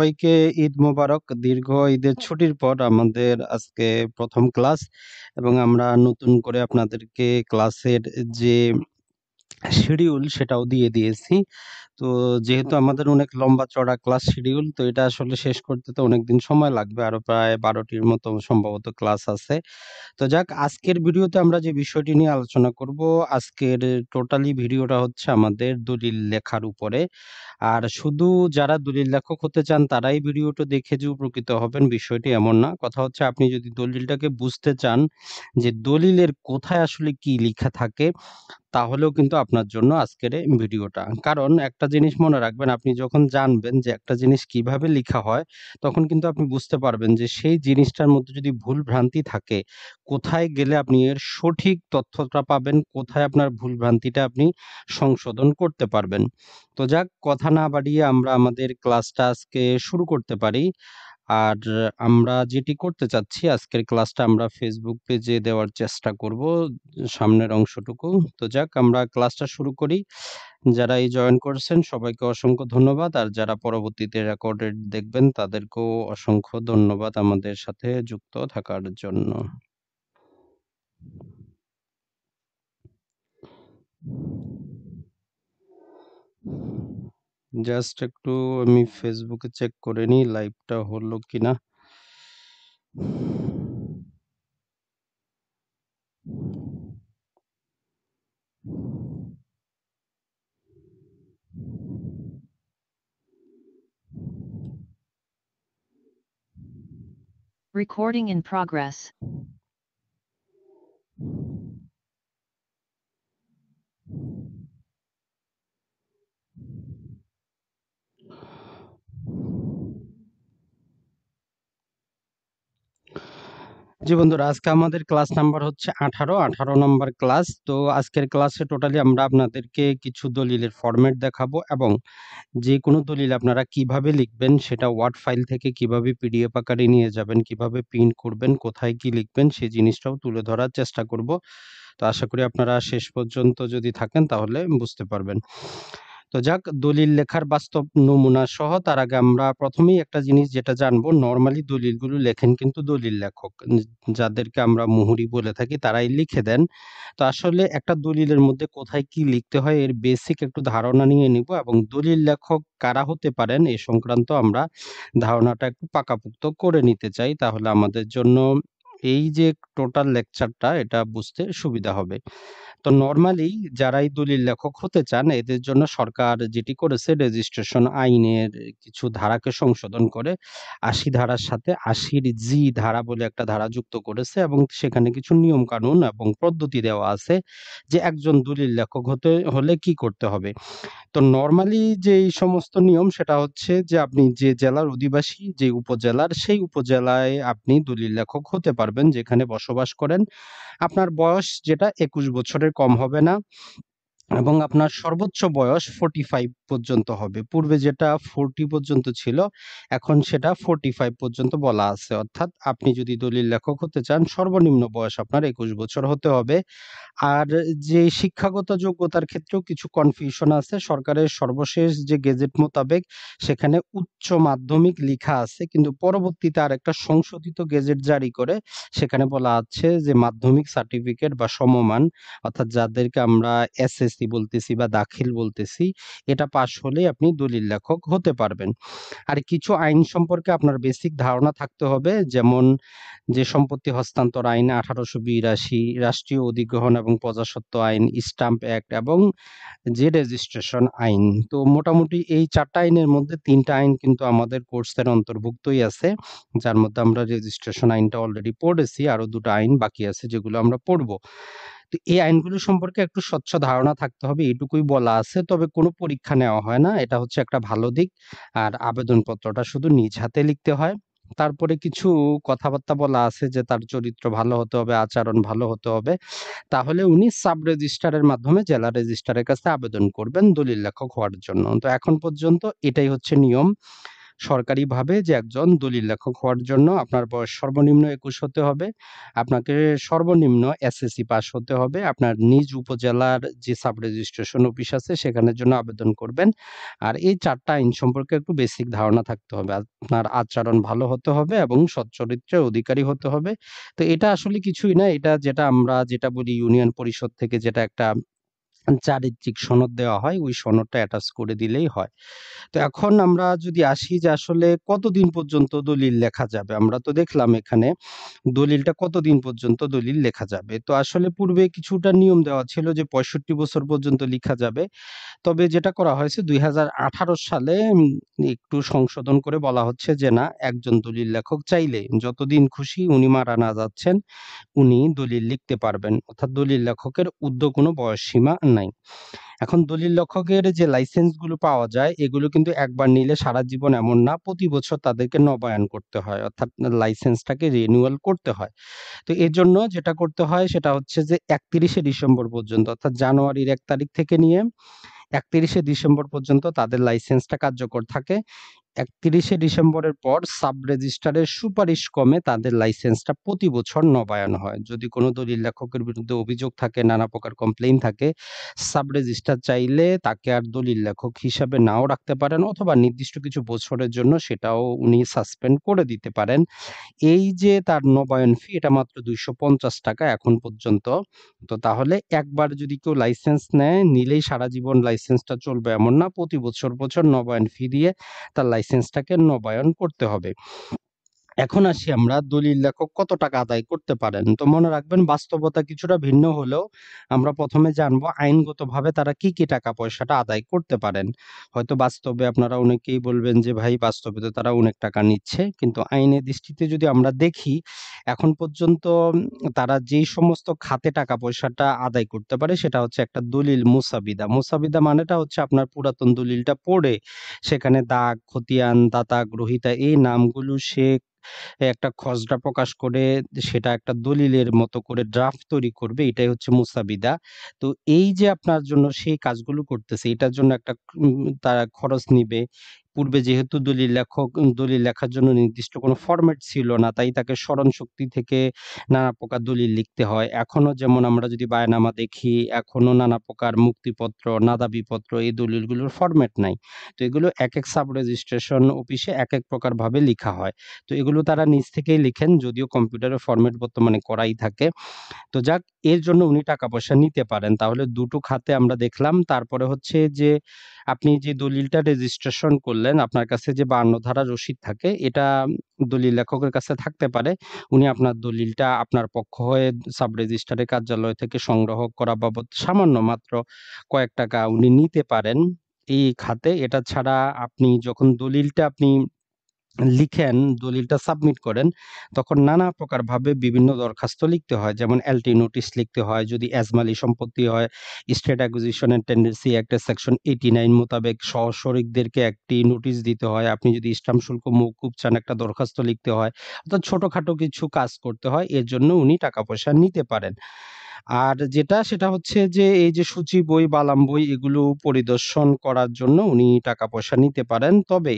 সবাইকে ঈদ মোবারক দীর্ঘ ঈদের ছুটির পর আমাদের আজকে প্রথম ক্লাস এবং আমরা নতুন করে আপনাদেরকে ক্লাসের যে শিডিউল সেটাও দিয়ে দিয়েছি তো যেহেতু আমাদের অনেক লম্বা চড়া ক্লাস শিডিউল তো এটা আসলে শেষ করতে তো অনেক দিন সময় লাগবে আরও প্রায় বারোটির মতো সম্ভবত ক্লাস আছে তো যাক আজকের ভিডিওতে আমরা যে বিষয়টি নিয়ে আলোচনা করব আজকের টোটালি ভিডিওটা হচ্ছে আমাদের দলিল লেখার উপরে আর শুধু যারা দলিল লেখক হতে চান তারাই ভিডিওটা দেখে যে উপকৃত হবেন বিষয়টি এমন না কথা হচ্ছে আপনি যদি দলিলটাকে বুঝতে চান যে দলিলের কোথায় আসলে কি লেখা থাকে তাহলেও কিন্তু আপনার জন্য আজকের এই ভিডিওটা কারণ একটা জিনিস মনে রাখবেন আপনি যখন জানবেন যে একটা জিনিস কিভাবে লেখা হয় তখন কিন্তু আপনি বুঝতে পারবেন যে সেই জিনিসটার মধ্যে যদি ভুল ভ্রান্তি থাকে কোথায় গেলে আপনি এর সঠিক তথ্যটা পাবেন কোথায় আপনার ভুল ভ্রান্তিটা আপনি সংশোধন করতে পারবেন তো যাক কথা না বাড়িয়ে আমরা আমাদের ক্লাসটা আজকে শুরু করতে পারি আর আমরা যেটি করতে চাচ্ছি আজকের ক্লাসটা আমরা ফেসবুক পেজে দেওয়ার চেষ্টা করব সামনের অংশটুকু তো যাক আমরা ক্লাসটা শুরু করি যারা এই জয়েন করছেন সবাইকে অসংখ্য ধন্যবাদ আর যারা পরবর্তীতে রেকর্ডেড দেখবেন তাদেরকেও অসংখ্য ধন্যবাদ আমাদের সাথে যুক্ত থাকার জন্য Thank you. জাস্ট একটু আমি ফেসবুকে চেক করে নিই লাইভটা হলো কিনা Recording in progress. জি বন্ধুরা আজকে আমাদের ক্লাস নাম্বার হচ্ছে আঠারো আঠারো নম্বর ক্লাস তো আজকের ক্লাসে টোটালি আমরা আপনাদেরকে কিছু দলিলের ফরম্যাট দেখাবো এবং যে কোনো দলিল আপনারা কিভাবে লিখবেন সেটা ওয়ার্ড ফাইল থেকে কিভাবে পিডিএফ আকারে নিয়ে যাবেন কিভাবে প্রিন্ট করবেন কোথায় কি লিখবেন সেই জিনিসটাও তুলে ধরার চেষ্টা করব তো আশা করি আপনারা শেষ পর্যন্ত যদি থাকেন তাহলে বুঝতে পারবেন তো যাক দলিল লেখার বাস্তব নমুনা সহ তার আগে আমরা প্রথমেই একটা জিনিস যেটা জানবো নর্মালি দলিলগুলো লেখেন কিন্তু দলিল লেখক যাদেরকে আমরা মুহুরি বলে থাকি তারাই লিখে দেন তো আসলে একটা দলিলের মধ্যে কোথায় কি লিখতে হয় এর বেসিক একটু ধারণা নিয়ে নিব এবং দলিল লেখক কারা হতে পারেন এ সংক্রান্ত আমরা ধারণাটা একটু পাকাপোক্ত করে নিতে চাই তাহলে আমাদের জন্য এই যে টোটাল লেকচারটা এটা বুঝতে সুবিধা হবে তো নর্মালি যারাই দলিল লেখক হতে চান এদের জন্য সরকার যেটি করেছে রেজিস্ট্রেশন আইনের কিছু ধারাকে সংশোধন করে আশি ধারার সাথে আশির জি ধারা বলে একটা ধারা যুক্ত করেছে এবং সেখানে কিছু নিয়ম কানুন এবং পদ্ধতি দেওয়া আছে যে একজন দলিল লেখক হতে হলে কি করতে হবে তো নর্মালি যে সমস্ত নিয়ম সেটা হচ্ছে যে আপনি যে জেলার অধিবাসী যে উপজেলার সেই উপজেলায় আপনি দলিল লেখক হতে পারেন পারবেন যেখানে বসবাস করেন আপনার বয়স যেটা একুশ বছরের কম হবে না এবং আপনার সর্বোচ্চ বয়স ফোর্টি ফাইভ পর্যন্ত হবে পূর্বে যেটা ফোরটি পর্যন্ত ছিল এখন সেটা ফোর্টি ফাইভ পর্যন্ত বলা আছে অর্থাৎ আপনি যদি দলিল লেখক হতে চান সর্বনিম্ন বয়স আপনার একুশ বছর হতে হবে আর যে শিক্ষাগত যোগ্যতার ক্ষেত্রেও কিছু কনফিউশন আছে সরকারের সর্বশেষ যে গেজেট মোতাবেক সেখানে উচ্চ মাধ্যমিক লেখা আছে কিন্তু পরবর্তীতে আর একটা সংশোধিত গেজেট জারি করে সেখানে বলা আছে যে মাধ্যমিক সার্টিফিকেট বা সমমান অর্থাৎ যাদেরকে আমরা এসএসসি বলতেছি বা দাখিল বলতেছি এটা পাশ হলে আপনি দলিল লেখক হতে পারবেন আর কিছু আইন সম্পর্কে আপনার বেসিক ধারণা থাকতে হবে যেমন যে সম্পত্তি হস্তান্তর আইন আঠারোশো বিরাশি রাষ্ট্রীয় অধিগ্রহণ এবং এবং প্রজাস্বত্ব আইন স্টাম্প অ্যাক্ট এবং যে রেজিস্ট্রেশন আইন তো মোটামুটি এই চারটা আইনের মধ্যে তিনটা আইন কিন্তু আমাদের কোর্সের অন্তর্ভুক্তই আছে যার মধ্যে আমরা রেজিস্ট্রেশন আইনটা অলরেডি পড়েছি আরও দুটো আইন বাকি আছে যেগুলো আমরা পড়বো তো এই আইনগুলো সম্পর্কে একটু স্বচ্ছ ধারণা থাকতে হবে এটুকুই বলা আছে তবে কোনো পরীক্ষা নেওয়া হয় না এটা হচ্ছে একটা ভালো দিক আর আবেদনপত্রটা শুধু নিজ হাতে লিখতে হয় তারপরে কিছু কথাবার্তা বলা আছে যে তার চরিত্র ভালো হতে হবে আচরণ ভালো হতে হবে তাহলে উনি সাব রেজিস্ট্রারের মাধ্যমে জেলা রেজিস্ট্রারের কাছে আবেদন করবেন দলিল লেখক হওয়ার জন্য তো এখন পর্যন্ত এটাই হচ্ছে নিয়ম সরকারিভাবে যে একজন দলিল লেখক হওয়ার জন্য আপনার বয়স সর্বনিম্ন একুশ হতে হবে আপনাকে সর্বনিম্ন এসএসসি পাস হতে হবে আপনার নিজ উপজেলার যে সাব রেজিস্ট্রেশন অফিস আছে সেখানের জন্য আবেদন করবেন আর এই চারটা আইন সম্পর্কে একটু বেসিক ধারণা থাকতে হবে আপনার আচরণ ভালো হতে হবে এবং সচ্চরিত্রের অধিকারী হতে হবে তো এটা আসলে কিছুই না এটা যেটা আমরা যেটা বলি ইউনিয়ন পরিষদ থেকে যেটা একটা চারিত্রিক সনদ দেওয়া হয় ওই সনদটা অ্যাটাচ করে দিলেই হয় তো এখন আমরা যদি আসি যে আসলে কতদিন পর্যন্ত দলিল লেখা যাবে আমরা তো দেখলাম এখানে দলিলটা কতদিন পর্যন্ত দলিল লেখা যাবে তো আসলে পূর্বে কিছুটা নিয়ম দেওয়া ছিল যে পঁয়ষট্টি বছর পর্যন্ত লেখা যাবে তবে যেটা করা হয়েছে দুই সালে একটু সংশোধন করে বলা হচ্ছে যে না একজন দলিল লেখক চাইলে যতদিন খুশি উনি মারা না যাচ্ছেন উনি দলিল লিখতে পারবেন অর্থাৎ দলিল লেখকের উদ্যোগ কোনো বয়সসীমা নাই এখন দলিল লক্ষকের যে লাইসেন্সগুলো পাওয়া যায় এগুলো কিন্তু একবার নিলে সারা জীবন এমন না প্রতি বছর তাদেরকে নবায়ন করতে হয় অর্থাৎ লাইসেন্সটাকে রিনিউয়াল করতে হয় তো এর জন্য যেটা করতে হয় সেটা হচ্ছে যে একত্রিশে ডিসেম্বর পর্যন্ত অর্থাৎ জানুয়ারির এক তারিখ থেকে নিয়ে একত্রিশে ডিসেম্বর পর্যন্ত তাদের লাইসেন্সটা কার্যকর থাকে একত্রিশে ডিসেম্বরের পর সাব রেজিস্ট্রারের সুপারিশ কমে তাদের লাইসেন্সটা প্রতি বছর নবায়ন হয় যদি কোনো দলিল লেখকের বিরুদ্ধে অভিযোগ থাকে নানা প্রকার কমপ্লেইন থাকে সাব রেজিস্ট্রার চাইলে তাকে আর দলিল লেখক হিসাবে নাও রাখতে পারেন অথবা নির্দিষ্ট কিছু বছরের জন্য সেটাও উনি সাসপেন্ড করে দিতে পারেন এই যে তার নবায়ন ফি এটা মাত্র দুইশো পঞ্চাশ টাকা এখন পর্যন্ত তো তাহলে একবার যদি কেউ লাইসেন্স নেয় নিলেই সারা জীবন লাইসেন্সটা চলবে এমন না প্রতি বছর বছর নবায়ন ফি দিয়ে তার লাইসেন্স লাইসেন্সটাকে নবায়ন করতে হবে এখন আসি আমরা দলিল লেখক কত টাকা আদায় করতে পারেন তো মনে রাখবেন বাস্তবতা কিছুটা ভিন্ন হলেও আমরা প্রথমে জানবো আইনগতভাবে তারা কি কি টাকা পয়সাটা আদায় করতে পারেন হয়তো বাস্তবে আপনারা অনেকেই বলবেন যে ভাই বাস্তবে তো তারা অনেক টাকা নিচ্ছে কিন্তু আইনের দৃষ্টিতে যদি আমরা দেখি এখন পর্যন্ত তারা যেই সমস্ত খাতে টাকা পয়সাটা আদায় করতে পারে সেটা হচ্ছে একটা দলিল মুসাবিদা মুসাবিদা মানেটা হচ্ছে আপনার পুরাতন দলিলটা পড়ে সেখানে দাগ খতিয়ান দাতা গ্রহিতা এই নামগুলো সে একটা খসড়া প্রকাশ করে সেটা একটা দলিলের মতো করে ড্রাফট তৈরি করবে এটাই হচ্ছে মুসাবিদা তো এই যে আপনার জন্য সেই কাজগুলো করতেছে এটার জন্য একটা তারা খরচ নিবে পূর্বে যেহেতু দলিল লেখক দলিল লেখার জন্য নির্দিষ্ট কোনো ফরম্যাট ছিল না তাই তাকে স্মরণ শক্তি থেকে নানা প্রকার দলিল লিখতে হয় এখনও যেমন আমরা যদি বায়নামা দেখি এখনও নানা প্রকার মুক্তিপত্র নাদাবিপত্র এই দলিলগুলোর ফরম্যাট নাই তো এগুলো এক এক সাব রেজিস্ট্রেশন অফিসে এক এক প্রকারভাবে লেখা হয় তো এগুলো তারা নিজ থেকেই লিখেন যদিও কম্পিউটারের ফরম্যাট বর্তমানে করাই থাকে তো যাক এর জন্য উনি টাকা পয়সা নিতে পারেন তাহলে দুটো খাতে আমরা দেখলাম তারপরে হচ্ছে যে আপনি যে দলিলটা রেজিস্ট্রেশন করলেন বললেন আপনার কাছে যে বান্ন ধারা রসিদ থাকে এটা দলিল লেখকের কাছে থাকতে পারে উনি আপনার দলিলটা আপনার পক্ষ হয়ে সাব রেজিস্ট্রারের কার্যালয় থেকে সংগ্রহ করা বাবদ সামান্য মাত্র কয়েক টাকা উনি নিতে পারেন এই খাতে এটা ছাড়া আপনি যখন দলিলটা আপনি লিখেন দলিলটা সাবমিট করেন তখন নানা প্রকারভাবে বিভিন্ন দরখাস্ত লিখতে হয় যেমন এলটি নোটিশ লিখতে হয় যদি এজমালি সম্পত্তি হয় স্টেট অ্যাকুজিশনের টেন্ডেন্সি অ্যাক্টের সেকশন এইটি নাইন মোতাবেক সহশরিকদেরকে একটি নোটিশ দিতে হয় আপনি যদি ইসলাম শুল্ক মৌকুব চান একটা দরখাস্ত লিখতে হয় অর্থাৎ ছোটোখাটো কিছু কাজ করতে হয় এর জন্য উনি টাকা পয়সা নিতে পারেন আর যেটা সেটা হচ্ছে যে এই যে সূচি বই বালাম বই এগুলো পরিদর্শন করার জন্য উনি টাকা পয়সা নিতে পারেন তবে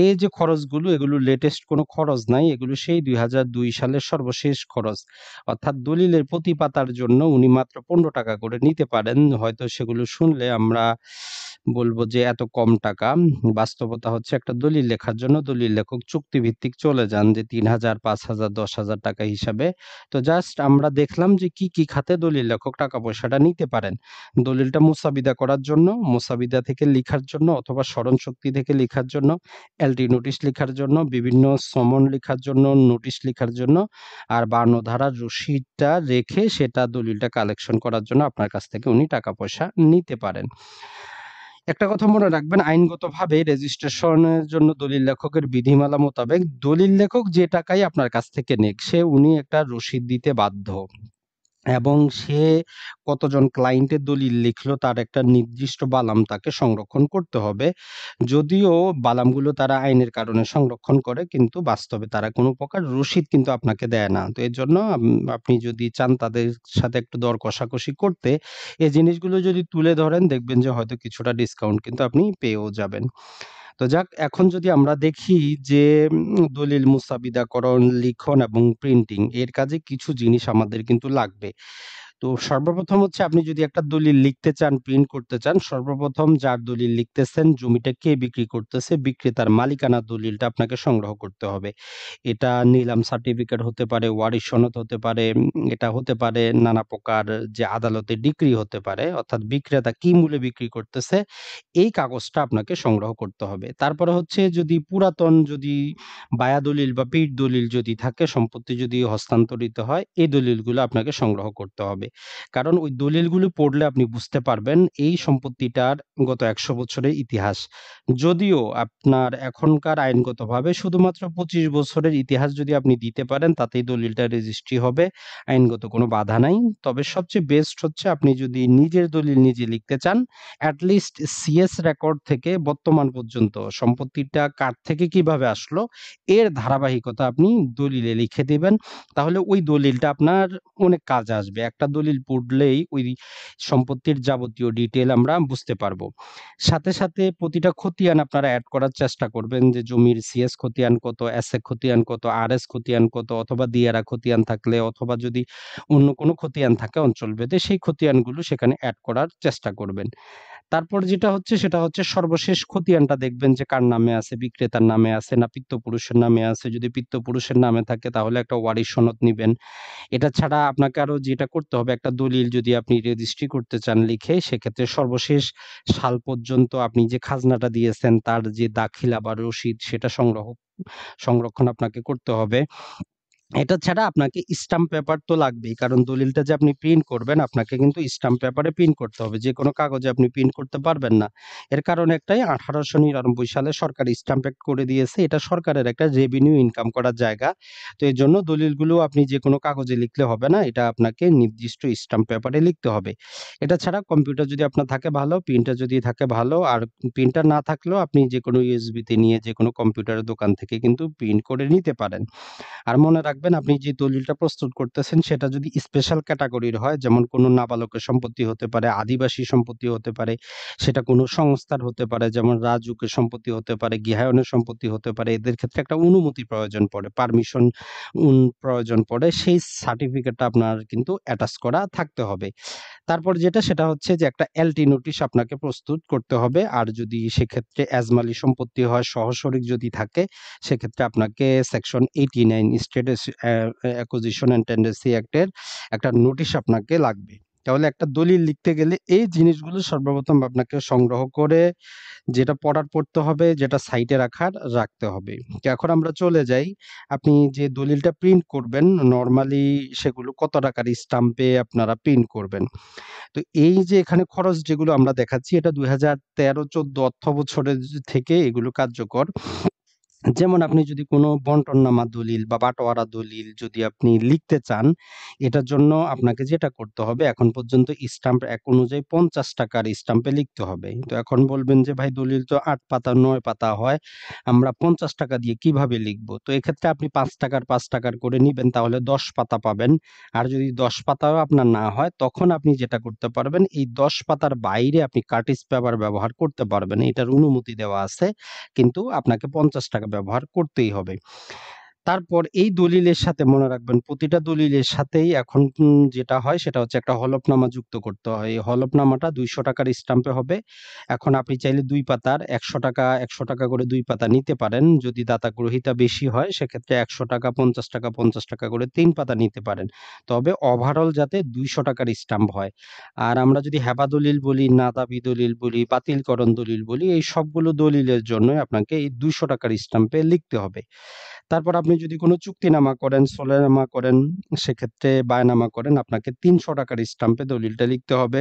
এই যে খরচগুলো এগুলো লেটেস্ট কোনো খরচ নাই এগুলো সেই দুই হাজার দুই সালের সর্বশেষ খরচ অর্থাৎ দলিলের প্রতি পাতার জন্য উনি মাত্র পনেরো টাকা করে নিতে পারেন হয়তো সেগুলো শুনলে আমরা বলবো যে এত কম টাকা বাস্তবতা হচ্ছে একটা দলিল লেখার জন্য দলিল লেখক চুক্তিভিত্তিক চলে যান যে তিন হাজার পাঁচ হাজার দশ হাজার টাকা হিসাবে তো জাস্ট আমরা দেখলাম যে কি কি খাতে দলিল লেখক টাকা পয়সাটা নিতে পারেন দলিলটা মুসাবিদা করার জন্য মুসাবিদা থেকে লিখার জন্য অথবা স্মরণ শক্তি থেকে লিখার জন্য এলটি নোটিশ লিখার জন্য বিভিন্ন সমন লিখার জন্য নোটিশ লিখার জন্য আর বানোধারা রসিদটা রেখে সেটা দলিলটা কালেকশন করার জন্য আপনার কাছ থেকে উনি টাকা পয়সা নিতে পারেন একটা কথা মনে রাখবেন আইনগতভাবে রেজিস্ট্রেশনের জন্য দলিল লেখকের বিধিমালা মোতাবেক দলিল লেখক যে টাকাই আপনার কাছ থেকে নেক সে উনি একটা রসিদ দিতে বাধ্য এবং সে কতজন ক্লায়েন্টের দলিল লিখলো তার একটা নির্দিষ্ট বালাম তাকে সংরক্ষণ করতে হবে যদিও বালামগুলো তারা আইনের কারণে সংরক্ষণ করে কিন্তু বাস্তবে তারা কোনো প্রকার রসিদ কিন্তু আপনাকে দেয় না তো এর জন্য আপনি যদি চান তাদের সাথে একটু দর কষাকষি করতে এই জিনিসগুলো যদি তুলে ধরেন দেখবেন যে হয়তো কিছুটা ডিসকাউন্ট কিন্তু আপনি পেয়েও যাবেন তো যাক এখন যদি আমরা দেখি যে দলিল মুসাবিদাকরণ লিখন এবং প্রিন্টিং এর কাজে কিছু জিনিস আমাদের কিন্তু লাগবে তো সর্বপ্রথম হচ্ছে আপনি যদি একটা দলিল লিখতে চান প্রিন্ট করতে চান সর্বপ্রথম যার দলিল লিখতেছেন জমিটা কে বিক্রি করতেছে বিক্রেতার মালিকানা দলিলটা আপনাকে সংগ্রহ করতে হবে এটা নিলাম সার্টিফিকেট হতে পারে ওয়ারি সনদ হতে পারে এটা হতে পারে নানা প্রকার যে আদালতে ডিক্রি হতে পারে অর্থাৎ বিক্রেতা কি মূল্যে বিক্রি করতেছে এই কাগজটা আপনাকে সংগ্রহ করতে হবে তারপরে হচ্ছে যদি পুরাতন যদি বায়া দলিল বা পিঠ দলিল যদি থাকে সম্পত্তি যদি হস্তান্তরিত হয় এই দলিলগুলো আপনাকে সংগ্রহ করতে হবে হবে কারণ ওই দলিলগুলি পড়লে আপনি বুঝতে পারবেন এই সম্পত্তিটার গত একশো বছরের ইতিহাস যদিও আপনার এখনকার আইনগতভাবে শুধুমাত্র পঁচিশ বছরের ইতিহাস যদি আপনি দিতে পারেন তাতেই দলিলটা রেজিস্ট্রি হবে আইনগত কোনো বাধা নাই তবে সবচেয়ে বেস্ট হচ্ছে আপনি যদি নিজের দলিল নিজে লিখতে চান অ্যাটলিস্ট সিএস রেকর্ড থেকে বর্তমান পর্যন্ত সম্পত্তিটা কার থেকে কিভাবে আসলো এর ধারাবাহিকতা আপনি দলিলে লিখে দিবেন তাহলে ওই দলিলটা আপনার অনেক কাজ আসবে একটা দলিল পড়লেই ওই সম্পত্তির যাবতীয় ডিটেল আমরা বুঝতে পারবো সাথে সাথে প্রতিটা খতিয়ান আপনারা অ্যাড করার চেষ্টা করবেন যে জমির সিএস খতিয়ান কত এস এ খতিয়ান কত আর এস খতিয়ান কত অথবা দিয়ারা খতিয়ান থাকলে অথবা যদি অন্য কোনো খতিয়ান থাকে অঞ্চল ভেদে সেই খতিয়ানগুলো সেখানে অ্যাড করার চেষ্টা করবেন তারপর যেটা হচ্ছে সেটা হচ্ছে সর্বশেষ খতিয়ানটা দেখবেন যে কার নামে আছে বিক্রেতার নামে আছে না পিত্তপুরুষের নামে আছে যদি পিত্তপুরুষের নামে থাকে তাহলে একটা ওয়ারিশ সনদ নেবেন এটা ছাড়া আপনাকে আরও যেটা করতে হবে একটা দলিল যদি আপনি রেজিস্ট্রি করতে চান লিখে সেক্ষেত্রে সর্বশেষ সাল পর্যন্ত আপনি যে খাজনাটা দিয়েছেন তার যে দাখিলা বা রসিদ সেটা সংগ্রহ সংরক্ষণ আপনাকে করতে হবে এটা ছাড়া আপনাকে স্টাম্প পেপার তো লাগবেই কারণ দলিলটা যে আপনি প্রিন্ট করবেন আপনাকে কিন্তু স্টাম্প পেপারে প্রিন্ট করতে হবে যে কোনো কাগজে আপনি প্রিন্ট করতে পারবেন না এর কারণ একটাই আঠারোশো নিরানব্বই সালে সরকার স্টাম্প অ্যাক্ট করে দিয়েছে এটা সরকারের একটা রেভিনিউ ইনকাম করার জায়গা তো এর জন্য দলিলগুলো আপনি যে কোনো কাগজে লিখলে হবে না এটা আপনাকে নির্দিষ্ট স্টাম্প পেপারে লিখতে হবে এটা ছাড়া কম্পিউটার যদি আপনার থাকে ভালো প্রিন্টার যদি থাকে ভালো আর প্রিন্টার না থাকলেও আপনি যে কোনো ইউএসবিতে নিয়ে যে কোনো কম্পিউটারের দোকান থেকে কিন্তু প্রিন্ট করে নিতে পারেন আর মনে রাখ রাখবেন আপনি যে দলিলটা প্রস্তুত করতেছেন সেটা যদি স্পেশাল ক্যাটাগরির হয় যেমন কোনো নাবালকের সম্পত্তি হতে পারে আদিবাসী সম্পত্তি হতে পারে সেটা কোনো সংস্থার হতে পারে যেমন রাজুকের সম্পত্তি হতে পারে গৃহায়নের সম্পত্তি হতে পারে এদের ক্ষেত্রে একটা অনুমতি প্রয়োজন পড়ে পারমিশন প্রয়োজন পড়ে সেই সার্টিফিকেটটা আপনার কিন্তু অ্যাটাচ করা থাকতে হবে তারপর যেটা সেটা হচ্ছে যে একটা এলটি নোটিশ আপনাকে প্রস্তুত করতে হবে আর যদি সেক্ষেত্রে অ্যাজমালি সম্পত্তি হয় সহসরিক যদি থাকে সেক্ষেত্রে আপনাকে section eighty nine status acquisition and tenancy অ্যাক্টের একটা নোটিশ আপনাকে লাগবে তাহলে একটা দলিল লিখতে গেলে এই জিনিসগুলো সর্বপ্রথম আপনাকে সংগ্রহ করে যেটা পড়ার পড়তে হবে যেটা সাইটে রাখার রাখতে হবে এখন আমরা চলে যাই আপনি যে দলিলটা প্রিন্ট করবেন নর্মালি সেগুলো কত টাকার স্টাম্পে আপনারা প্রিন্ট করবেন তো এই যে এখানে খরচ যেগুলো আমরা দেখাচ্ছি এটা দুই হাজার তেরো চোদ্দ অর্থ বছরের থেকে এগুলো কার্যকর যেমন আপনি যদি কোনো বন্টননামা দলিল বা বাটোয়ারা দলিল যদি আপনি লিখতে চান এটার জন্য আপনাকে যেটা করতে হবে এখন পর্যন্ত স্টাম্প এক অনুযায়ী পঞ্চাশ টাকার স্টাম্পে লিখতে হবে তো এখন বলবেন যে ভাই দলিল তো আট পাতা নয় পাতা হয় আমরা পঞ্চাশ টাকা দিয়ে কিভাবে লিখবো তো এক্ষেত্রে আপনি পাঁচ টাকার পাঁচ টাকার করে নিবেন তাহলে দশ পাতা পাবেন আর যদি দশ পাতাও আপনার না হয় তখন আপনি যেটা করতে পারবেন এই দশ পাতার বাইরে আপনি কার্টিস পেপার ব্যবহার করতে পারবেন এটার অনুমতি দেওয়া আছে কিন্তু আপনাকে পঞ্চাশ টাকা ব্যবহার করতেই হবে তারপর এই দলিলের সাথে মনে রাখবেন প্রতিটা দলিলের সাথেই এখন যেটা হয় সেটা হচ্ছে একটা হলফনামা যুক্ত করতে হয় এই হলফনামাটা দুইশো টাকার স্ট্যাম্পে হবে এখন আপনি চাইলে দুই পাতার একশো টাকা একশো টাকা করে দুই পাতা নিতে পারেন যদি দাতা গ্রহিতা বেশি হয় সেক্ষেত্রে একশো টাকা পঞ্চাশ টাকা পঞ্চাশ টাকা করে তিন পাতা নিতে পারেন তবে ওভারঅল যাতে দুইশো টাকার স্ট্যাম্প হয় আর আমরা যদি হেবা দলিল বলি না দাবি দলিল বলি বাতিলকরণ দলিল বলি এই সবগুলো দলিলের জন্য আপনাকে এই দুইশো টাকার স্ট্যাম্পে লিখতে হবে তারপর আপনি যদি কোনো চুক্তিনামা করেন সোলেনামা করেন সেক্ষেত্রে বায়নামা করেন আপনাকে তিনশো টাকার স্টাম্পে দলিলটা লিখতে হবে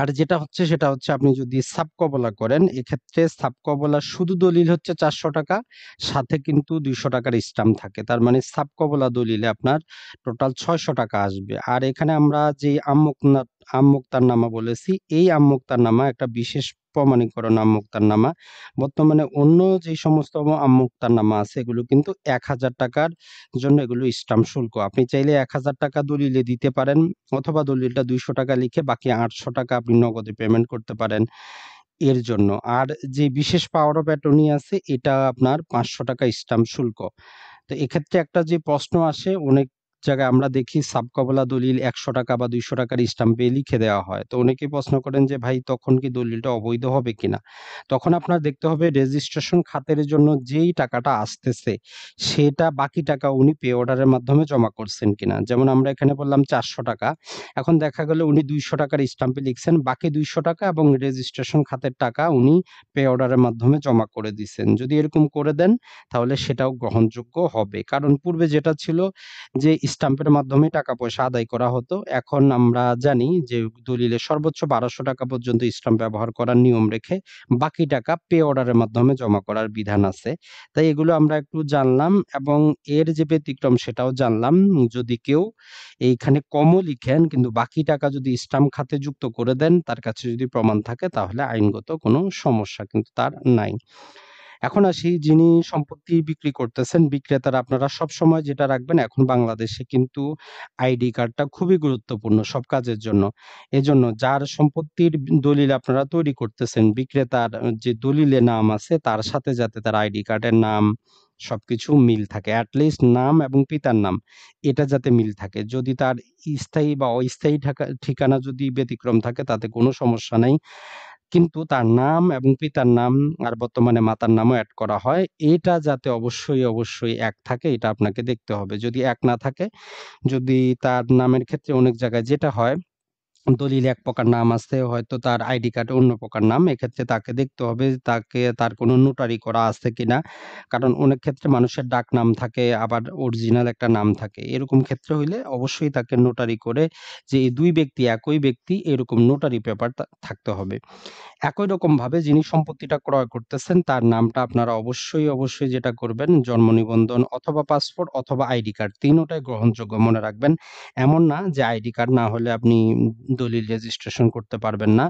আর যেটা হচ্ছে সেটা হচ্ছে আপনি যদি কবলা করেন এক্ষেত্রে সাবকবলা শুধু দলিল হচ্ছে চারশো টাকা সাথে কিন্তু দুইশো টাকার স্টাম্প থাকে তার মানে কবলা দলিলে আপনার টোটাল ছয়শো টাকা আসবে আর এখানে আমরা যে আমকনাথ নামা বলেছি এই নামা একটা বিশেষ প্রমাণীকরণ নামা বর্তমানে অন্য যে সমস্ত নামা আছে এগুলো কিন্তু এক হাজার টাকার জন্য এগুলো স্টাম্প শুল্ক আপনি চাইলে এক হাজার টাকা দলিলে দিতে পারেন অথবা দলিলটা দুইশো টাকা লিখে বাকি আটশো টাকা আপনি নগদে পেমেন্ট করতে পারেন এর জন্য আর যে বিশেষ পাওয়ার অফ অ্যাটর্নি আছে এটা আপনার পাঁচশো টাকা স্টাম্প শুল্ক তো এক্ষেত্রে একটা যে প্রশ্ন আসে অনেক জায়গায় আমরা দেখি সাবকবলা দলিল একশো টাকা বা দুইশো টাকার স্টাম্পে লিখে দেওয়া হয় তো অনেকে প্রশ্ন করেন যে ভাই তখন কি দলিলটা অবৈধ হবে কিনা তখন আপনার দেখতে হবে রেজিস্ট্রেশন খাতের জন্য যেই টাকাটা আসতেছে সেটা বাকি টাকা উনি পে অর্ডারের মাধ্যমে জমা করছেন কিনা যেমন আমরা এখানে বললাম চারশো টাকা এখন দেখা গেল উনি দুইশো টাকার স্টাম্পে লিখছেন বাকি দুইশো টাকা এবং রেজিস্ট্রেশন খাতের টাকা উনি পে অর্ডারের মাধ্যমে জমা করে দিচ্ছেন যদি এরকম করে দেন তাহলে সেটাও গ্রহণযোগ্য হবে কারণ পূর্বে যেটা ছিল যে স্টাম্পের মাধ্যমে টাকা পয়সা আদায় করা হতো এখন আমরা জানি যে দলিলে সর্বোচ্চ বারোশো টাকা পর্যন্ত স্টাম্প ব্যবহার করার নিয়ম রেখে বাকি টাকা পে অর্ডারের মাধ্যমে জমা করার বিধান আছে তাই এগুলো আমরা একটু জানলাম এবং এর যে ব্যতিক্রম সেটাও জানলাম যদি কেউ এইখানে কমও লিখেন কিন্তু বাকি টাকা যদি স্টাম্প খাতে যুক্ত করে দেন তার কাছে যদি প্রমাণ থাকে তাহলে আইনগত কোনো সমস্যা কিন্তু তার নাই এখন আসি যিনি সম্পত্তি বিক্রি করতেছেন বিক্রেতারা আপনারা সব সময় যেটা রাখবেন এখন বাংলাদেশে কিন্তু আইডি কার্ডটা খুবই গুরুত্বপূর্ণ সব কাজের জন্য এজন্য যার সম্পত্তির দলিল আপনারা তৈরি করতেছেন বিক্রেতার যে দলিলে নাম আছে তার সাথে যাতে তার আইডি কার্ডের নাম সবকিছু মিল থাকে অ্যাটলিস্ট নাম এবং পিতার নাম এটা যাতে মিল থাকে যদি তার স্থায়ী বা অস্থায়ী ঠিকানা যদি ব্যতিক্রম থাকে তাতে কোনো সমস্যা নেই কিন্তু তার নাম এবং পিতার নাম আর বর্তমানে মাতার নামও অ্যাড করা হয় এটা যাতে অবশ্যই অবশ্যই এক থাকে এটা আপনাকে দেখতে হবে যদি এক না থাকে যদি তার নামের ক্ষেত্রে অনেক জায়গায় যেটা হয় দলিল এক প্রকার নাম আছে হয়তো তার আইডি কার্ড অন্য প্রকার নাম এক্ষেত্রে তাকে দেখতে হবে তাকে তার কোনো নোটারি করা আছে কিনা কারণ অনেক ক্ষেত্রে মানুষের ডাক নাম থাকে আবার অরিজিনাল একটা নাম থাকে এরকম ক্ষেত্রে হইলে অবশ্যই তাকে নোটারি করে যে এই দুই ব্যক্তি একই ব্যক্তি এরকম নোটারি পেপার থাকতে হবে একই রকমভাবে যিনি সম্পত্তিটা ক্রয় করতেছেন তার নামটা আপনারা অবশ্যই অবশ্যই যেটা করবেন জন্ম নিবন্ধন অথবা পাসপোর্ট অথবা আইডি কার্ড তিনোটাই গ্রহণযোগ্য মনে রাখবেন এমন না যে আইডি কার্ড না হলে আপনি দলিল রেজিস্ট্রেশন করতে পারবেন না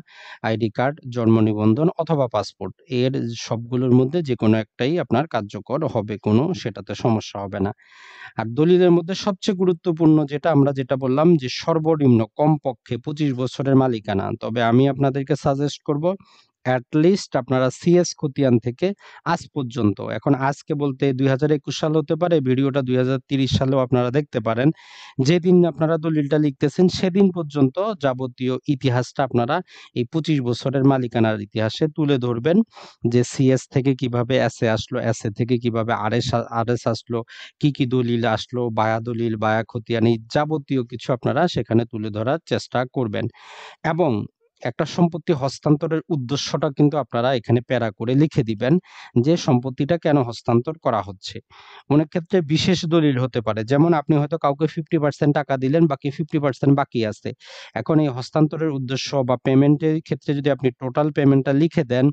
আইডি কার্ড জন্ম নিবন্ধন অথবা পাসপোর্ট এর সবগুলোর মধ্যে যে কোনো একটাই আপনার কার্যকর হবে কোনো সেটাতে সমস্যা হবে না আর দলিলের মধ্যে সবচেয়ে গুরুত্বপূর্ণ যেটা আমরা যেটা বললাম যে সর্বনিম্ন কমপক্ষে পঁচিশ বছরের মালিকানা তবে আমি আপনাদেরকে সাজেস্ট করব অ্যাটলিস্ট আপনারা সিএস খতিয়ান থেকে আজ পর্যন্ত এখন আজকে বলতে দুই হাজার একুশ সাল হতে পারে ভিডিওটা দুই হাজার তিরিশ সালেও আপনারা দেখতে পারেন যেদিন আপনারা দলিলটা লিখতেছেন সেদিন পর্যন্ত যাবতীয় ইতিহাসটা আপনারা এই পঁচিশ বছরের মালিকানার ইতিহাসে তুলে ধরবেন যে সিএস থেকে কিভাবে এসে আসলো এসে থেকে কিভাবে আরএস আরএস আসলো কি কি দলিল আসলো বায়া দলিল বায়া খতিয়ানি যাবতীয় কিছু আপনারা সেখানে তুলে ধরার চেষ্টা করবেন এবং একটা সম্পত্তি হস্তান্তরের উদ্দেশ্যটা কিন্তু আপনারা এখানে প্যারা করে লিখে দিবেন যে সম্পত্তিটা কেন হস্তান্তর করা হচ্ছে অনেক ক্ষেত্রে বিশেষ দলিল হতে পারে যেমন আপনি হয়তো কাউকে ফিফটি পার্সেন্ট টাকা দিলেন বাকি ফিফটি পার্সেন্ট বাকি আছে এখন এই হস্তান্তরের উদ্দেশ্য বা পেমেন্টের ক্ষেত্রে যদি আপনি টোটাল পেমেন্টটা লিখে দেন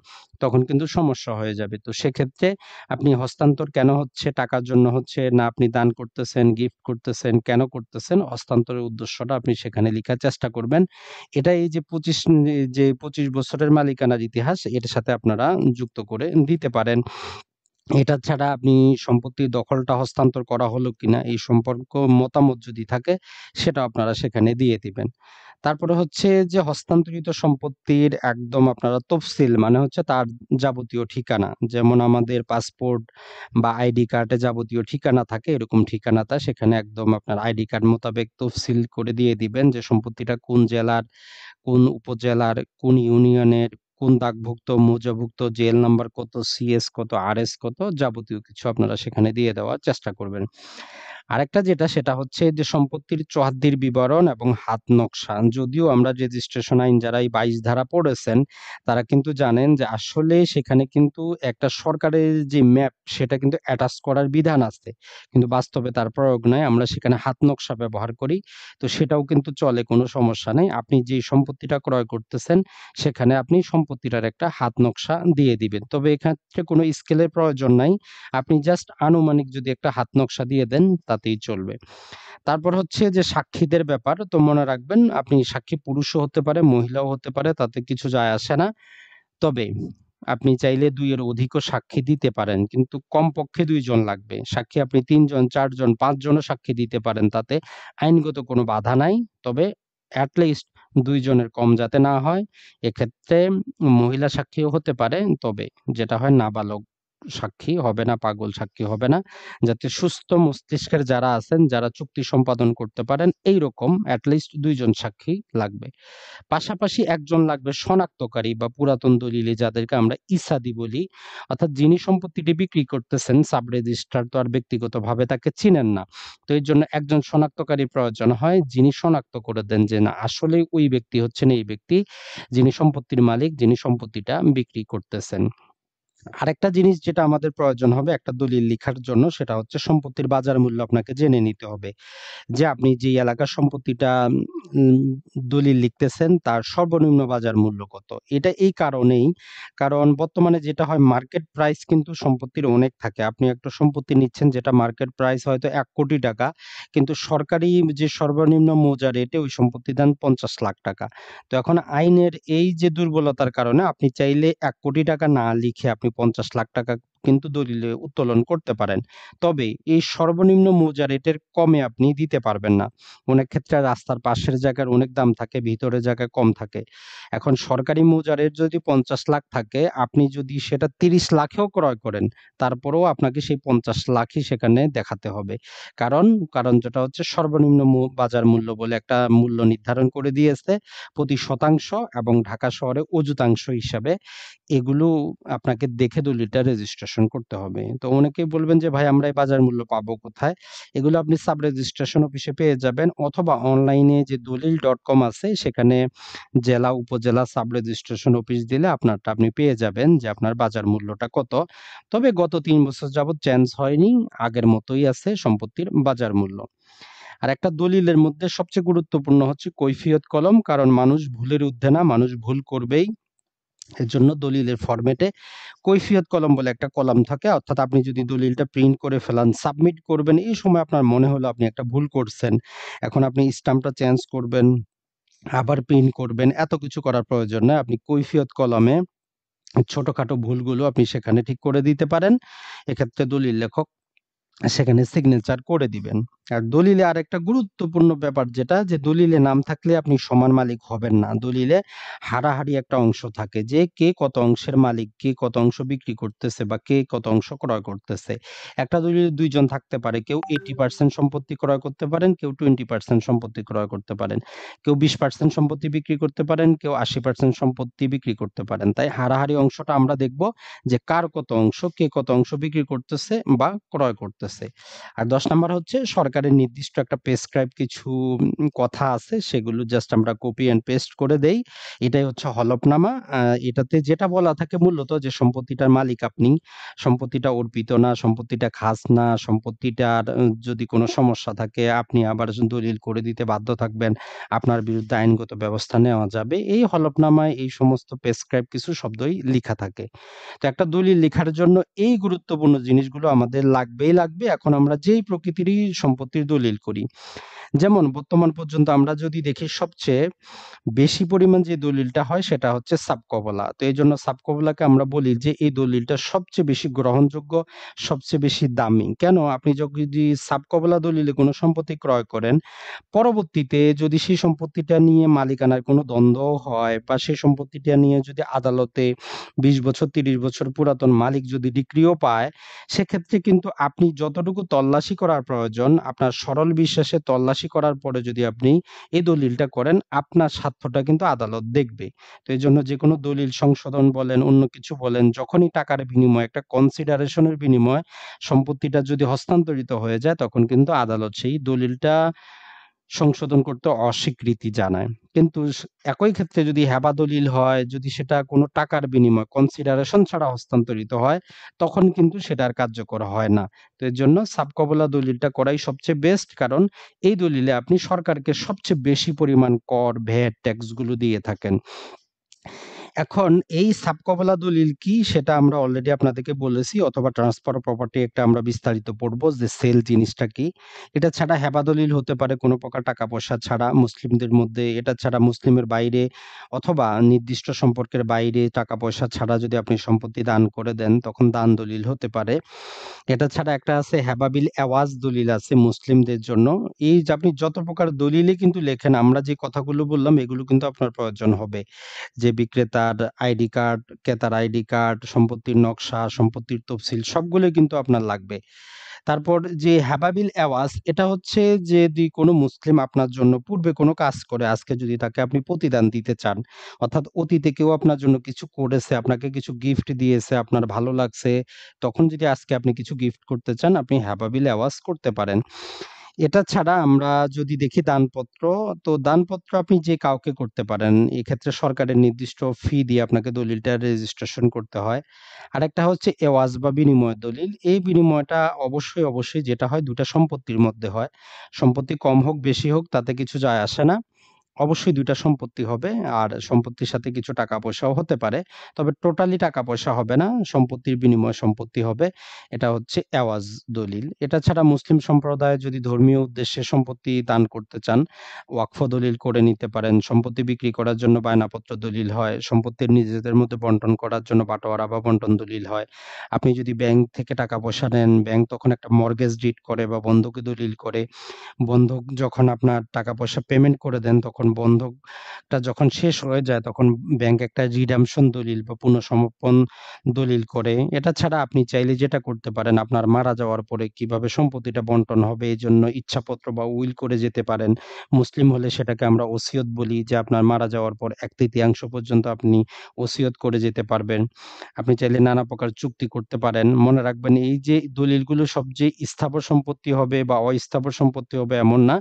তখন কিন্তু সমস্যা হয়ে যাবে তো সেক্ষেত্রে আপনি হস্তান্তর কেন হচ্ছে টাকার জন্য হচ্ছে না আপনি দান করতেছেন গিফট করতেছেন কেন করতেছেন হস্তান্তরের উদ্দেশ্যটা আপনি সেখানে লেখার চেষ্টা করবেন এটা এই যে পঁচিশ যে পঁচিশ বছরের মালিকানার ইতিহাস এটার সাথে আপনারা যুক্ত করে দিতে পারেন এটা ছাড়া আপনি সম্পত্তির দখলটা হস্তান্তর করা হলো কিনা এই সম্পর্ক মতামত যদি থাকে সেটা আপনারা সেখানে দিয়ে দিবেন তারপরে হচ্ছে যে হস্তান্তরিত সম্পত্তির একদম আপনারা তফসিল মানে হচ্ছে তার যাবতীয় ঠিকানা যেমন আমাদের পাসপোর্ট বা আইডি কার্ডে যাবতীয় ঠিকানা থাকে এরকম ঠিকানাটা সেখানে একদম আপনার আইডি কার্ড মোতাবেক তফসিল করে দিয়ে দিবেন যে সম্পত্তিটা কোন জেলার কোন উপজেলার কোন ইউনিয়নের কোন দাগভুক্ত মৌজাভুক্ত জেল নাম্বার কত সিএস কত আরএস কত যাবতীয় কিছু আপনারা সেখানে দিয়ে দেওয়ার চেষ্টা করবেন আরেকটা যেটা সেটা হচ্ছে যে সম্পত্তির চোহাদ্দির বিবরণ এবং হাত নকশা যদিও আমরা রেজিস্ট্রেশন আইন যারা এই বাইশ ধারা পড়েছেন তারা কিন্তু জানেন যে আসলে সেখানে কিন্তু একটা সরকারের যে ম্যাপ সেটা কিন্তু অ্যাটাচ করার বিধান আছে কিন্তু বাস্তবে তার প্রয়োগ নয় আমরা সেখানে হাত নকশা ব্যবহার করি তো সেটাও কিন্তু চলে কোনো সমস্যা নেই আপনি যে সম্পত্তিটা ক্রয় করতেছেন সেখানে আপনি সম্পত্তিটার একটা হাত নকশা দিয়ে দিবেন তবে এক্ষেত্রে কোনো স্কেলের প্রয়োজন নাই আপনি জাস্ট আনুমানিক যদি একটা হাত নকশা দিয়ে দেন তাতেই চলবে তারপর হচ্ছে যে সাক্ষীদের ব্যাপার তো মনে রাখবেন আপনি সাক্ষী পুরুষও হতে পারে মহিলাও হতে পারে তাতে কিছু যায় আসে না তবে আপনি চাইলে দুইয়ের অধিকও সাক্ষী দিতে পারেন কিন্তু কমপক্ষে দুইজন লাগবে সাক্ষী আপনি তিনজন চারজন পাঁচজনও সাক্ষী দিতে পারেন তাতে আইনগত কোনো বাধা নাই তবে অ্যাটলিস্ট দুইজনের কম যাতে না হয় এক্ষেত্রে মহিলা সাক্ষীও হতে পারে তবে যেটা হয় নাবালক সাক্ষী হবে না পাগল সাক্ষী হবে না যাতে সুস্থ মস্তিষ্কের যারা আছেন যারা চুক্তি সম্পাদন করতে পারেন এই রকম অ্যাটলিস্ট দুইজন সাক্ষী লাগবে পাশাপাশি একজন লাগবে শনাক্তকারী বা পুরাতন দলিলে যাদেরকে আমরা ইসাদি বলি অর্থাৎ যিনি সম্পত্তিটি বিক্রি করতেছেন সাব রেজিস্ট্রার তো আর ব্যক্তিগতভাবে তাকে চিনেন না তো এর জন্য একজন শনাক্তকারী প্রয়োজন হয় যিনি শনাক্ত করে দেন যে না আসলে ওই ব্যক্তি হচ্ছেন এই ব্যক্তি যিনি সম্পত্তির মালিক যিনি সম্পত্তিটা বিক্রি করতেছেন আরেকটা জিনিস যেটা আমাদের প্রয়োজন হবে একটা দলিল লেখার জন্য সেটা হচ্ছে সম্পত্তির বাজার মূল্য আপনাকে জেনে নিতে হবে যে আপনি যে এলাকার সম্পত্তিটা দলিল লিখতেছেন তার সর্বনিম্ন বাজার মূল্য কত এটা এই কারণেই কারণ বর্তমানে যেটা হয় মার্কেট প্রাইস কিন্তু সম্পত্তির অনেক থাকে আপনি একটা সম্পত্তি নিচ্ছেন যেটা মার্কেট প্রাইস হয়তো এক কোটি টাকা কিন্তু সরকারি যে সর্বনিম্ন মৌজা রেটে ওই সম্পত্তি দান পঞ্চাশ লাখ টাকা তো এখন আইনের এই যে দুর্বলতার কারণে আপনি চাইলে এক কোটি টাকা না লিখে আপনি পঞ্চাশ লাখ টাকা কিন্তু দলিলে উত্তোলন করতে পারেন তবে এই সর্বনিম্ন মৌজা রেটের কমে আপনি দিতে পারবেন না অনেক ক্ষেত্রে রাস্তার পাশের জায়গার অনেক দাম থাকে ভিতরে জায়গা কম থাকে এখন সরকারি মৌজা রেট যদি পঞ্চাশ লাখ থাকে আপনি যদি সেটা তিরিশ লাখেও ক্রয় করেন তারপরেও আপনাকে সেই পঞ্চাশ লাখই সেখানে দেখাতে হবে কারণ কারণ যেটা হচ্ছে সর্বনিম্ন বাজার মূল্য বলে একটা মূল্য নির্ধারণ করে দিয়েছে প্রতি শতাংশ এবং ঢাকা শহরে অযুতাংশ হিসাবে এগুলো আপনাকে দেখে দলিলটা রেজিস্ট্রেশন রেজিস্ট্রেশন করতে হবে তো অনেকেই বলবেন যে ভাই আমরা এই বাজার মূল্য পাবো কোথায় এগুলো আপনি সাব রেজিস্ট্রেশন অফিসে পেয়ে যাবেন অথবা অনলাইনে যে দলিল ডট কম আছে সেখানে জেলা উপজেলা সাব রেজিস্ট্রেশন অফিস দিলে আপনারটা আপনি পেয়ে যাবেন যে আপনার বাজার মূল্যটা কত তবে গত তিন বছর যাবৎ চেঞ্জ হয়নি আগের মতোই আছে সম্পত্তির বাজার মূল্য আর একটা দলিলের মধ্যে সবচেয়ে গুরুত্বপূর্ণ হচ্ছে কৈফিয়ত কলম কারণ মানুষ ভুলের উদ্ধে না মানুষ ভুল করবেই এর জন্য দলিলের ফরম্যাটে কৈফিয়ত কলম বলে একটা কলম থাকে অর্থাৎ আপনি যদি দলিলটা প্রিন্ট করে ফেলান সাবমিট করবেন এই সময় আপনার মনে হলো আপনি একটা ভুল করছেন এখন আপনি স্টাম্পটা চেঞ্জ করবেন আবার প্রিন্ট করবেন এত কিছু করার প্রয়োজন নয় আপনি কৈফিয়ত কলমে ছোটোখাটো ভুলগুলো আপনি সেখানে ঠিক করে দিতে পারেন এক্ষেত্রে দলিল লেখক সেখানে সিগনেচার করে দিবেন আর দলিলে আর একটা গুরুত্বপূর্ণ ব্যাপার যেটা যে দলিলে নাম থাকলে আপনি সমান মালিক হবেন না দলিলে হারাহারি একটা অংশ থাকে যে কে কত অংশের মালিক কে কত অংশ বিক্রি করতেছে বা কে কত অংশ ক্রয় করতেছে একটা দলিলে দুইজন থাকতে পারে কেউ এইটি পার্সেন্ট সম্পত্তি ক্রয় করতে পারেন কেউ টোয়েন্টি পার্সেন্ট সম্পত্তি ক্রয় করতে পারেন কেউ বিশ পার্সেন্ট সম্পত্তি বিক্রি করতে পারেন কেউ আশি পার্সেন্ট সম্পত্তি বিক্রি করতে পারেন তাই হারাহারি অংশটা আমরা দেখব যে কার কত অংশ কে কত অংশ বিক্রি করতেছে বা ক্রয় করতেছে আর দশ নাম্বার হচ্ছে সরকার সরকারের নির্দিষ্ট একটা প্রেসক্রাইব কিছু কথা আছে সেগুলো জাস্ট আমরা কপি অ্যান্ড পেস্ট করে দেই এটাই হচ্ছে হলফনামা এটাতে যেটা বলা থাকে মূলত যে সম্পত্তিটার মালিক আপনি সম্পত্তিটা অর্পিত না সম্পত্তিটা খাস না সম্পত্তিটার যদি কোনো সমস্যা থাকে আপনি আবার দলিল করে দিতে বাধ্য থাকবেন আপনার বিরুদ্ধে আইনগত ব্যবস্থা নেওয়া যাবে এই হলফনামায় এই সমস্ত প্রেসক্রাইব কিছু শব্দই লেখা থাকে তো একটা দলিল লেখার জন্য এই গুরুত্বপূর্ণ জিনিসগুলো আমাদের লাগবেই লাগবে এখন আমরা যেই প্রকৃতিরই সম্পত্তি সম্পত্তির দলিল করি যেমন বর্তমান পর্যন্ত আমরা যদি দেখি সবচেয়ে বেশি পরিমাণ যে দলিলটা হয় সেটা হচ্ছে সাবকবলা তো এই জন্য সাবকবলাকে আমরা বলি যে এই দলিলটা সবচেয়ে বেশি গ্রহণযোগ্য সবচেয়ে বেশি দামি কেন আপনি যদি সাবকবলা দলিলে কোনো সম্পত্তি ক্রয় করেন পরবর্তীতে যদি সেই সম্পত্তিটা নিয়ে মালিকানার কোনো দ্বন্দ্ব হয় বা সেই সম্পত্তিটা নিয়ে যদি আদালতে বিশ বছর তিরিশ বছর পুরাতন মালিক যদি ডিক্রিও পায় সেক্ষেত্রে কিন্তু আপনি যতটুকু তল্লাশি করার প্রয়োজন আপনার সরল বিশ্বাসে তল্লাশি করার পরে যদি আপনি এই দলিলটা করেন আপনার স্বার্থটা কিন্তু আদালত দেখবে তো এই জন্য যে কোনো দলিল সংশোধন বলেন অন্য কিছু বলেন যখনই টাকার বিনিময় একটা কনসিডারেশনের বিনিময় সম্পত্তিটা যদি হস্তান্তরিত হয়ে যায় তখন কিন্তু আদালত সেই দলিলটা সংশোধন করতে অস্বীকৃতি জানায় কিন্তু একই ক্ষেত্রে যদি হ্যাবা দলিল হয় যদি সেটা কোনো টাকার বিনিময় কনসিডারেশন ছাড়া হস্তান্তরিত হয় তখন কিন্তু সেটা আর কার্যকর হয় না তো এর জন্য সাবকবলা দলিলটা করাই সবচেয়ে বেস্ট কারণ এই দলিলে আপনি সরকারকে সবচেয়ে বেশি পরিমাণ কর ভ্যাট ট্যাক্সগুলো দিয়ে থাকেন এখন এই দলিল কি সেটা আমরা অলরেডি আপনাদেরকে বলেছি অথবা ট্রান্সফার প্রপার্টি একটা আমরা বিস্তারিত পড়বো যে সেল জিনিসটা কি এটা ছাড়া দলিল হতে পারে কোনো প্রকার টাকা পয়সা ছাড়া মুসলিমদের মধ্যে এটা ছাড়া মুসলিমের বাইরে অথবা নির্দিষ্ট সম্পর্কের বাইরে টাকা পয়সা ছাড়া যদি আপনি সম্পত্তি দান করে দেন তখন দান দলিল হতে পারে এটা ছাড়া একটা আছে হেবাবিল অ্যাওয়াজ দলিল আছে মুসলিমদের জন্য এই যে আপনি যত প্রকার দলিলই কিন্তু লেখেন আমরা যে কথাগুলো বললাম এগুলো কিন্তু আপনার প্রয়োজন হবে যে বিক্রেতা তার আইডি কার্ড ক্রেতার আইডি কার্ড সম্পত্তির নকশা সম্পত্তির তফসিল সবগুলো কিন্তু আপনার লাগবে তারপর যে হ্যাবাবিল অ্যাওয়াজ এটা হচ্ছে যে যদি কোনো মুসলিম আপনার জন্য পূর্বে কোনো কাজ করে আজকে যদি তাকে আপনি প্রতিদান দিতে চান অর্থাৎ অতীতে কেউ আপনার জন্য কিছু করেছে আপনাকে কিছু গিফট দিয়েছে আপনার ভালো লাগছে তখন যদি আজকে আপনি কিছু গিফট করতে চান আপনি হ্যাবাবিল অ্যাওয়াজ করতে পারেন এটা ছাড়া আমরা যদি দেখি দানপত্র তো দানপত্র আপনি যে কাউকে করতে পারেন এক্ষেত্রে সরকারের নির্দিষ্ট ফি দিয়ে আপনাকে দলিলটা রেজিস্ট্রেশন করতে হয় আর একটা হচ্ছে এওয়াজ বা বিনিময় দলিল এই বিনিময়টা অবশ্যই অবশ্যই যেটা হয় দুটা সম্পত্তির মধ্যে হয় সম্পত্তি কম হোক বেশি হোক তাতে কিছু যায় আসে না অবশ্যই দুইটা সম্পত্তি হবে আর সম্পত্তির সাথে কিছু টাকা পয়সাও হতে পারে তবে টোটালি টাকা পয়সা হবে না সম্পত্তির বিনিময়ে সম্পত্তি হবে এটা হচ্ছে অ্যাওয়াজ দলিল এটা ছাড়া মুসলিম সম্প্রদায় যদি ধর্মীয় উদ্দেশ্যে সম্পত্তি দান করতে চান ওয়াকফ দলিল করে নিতে পারেন সম্পত্তি বিক্রি করার জন্য বায়নাপত্র দলিল হয় সম্পত্তির নিজেদের মধ্যে বন্টন করার জন্য বাটোয়ারা বা বন্টন দলিল হয় আপনি যদি ব্যাংক থেকে টাকা পয়সা নেন ব্যাংক তখন একটা মর্গেজ ডিট করে বা বন্ধকে দলিল করে বন্ধক যখন আপনার টাকা পয়সা পেমেন্ট করে দেন তখন যখন বন্ধকটা যখন শেষ হয়ে যায় তখন ব্যাংক একটা রিডামশন দলিল বা পুনঃসমর্পণ দলিল করে এটা ছাড়া আপনি চাইলে যেটা করতে পারেন আপনার মারা যাওয়ার পরে কিভাবে সম্পত্তিটা বন্টন হবে এই জন্য ইচ্ছাপত্র বা উইল করে যেতে পারেন মুসলিম হলে সেটাকে আমরা ওসিয়ত বলি যে আপনার মারা যাওয়ার পর এক তৃতীয়াংশ পর্যন্ত আপনি ওসিয়ত করে যেতে পারবেন আপনি চাইলে নানা প্রকার চুক্তি করতে পারেন মনে রাখবেন এই যে দলিলগুলো সব যে স্থাবর সম্পত্তি হবে বা অস্থাবর সম্পত্তি হবে এমন না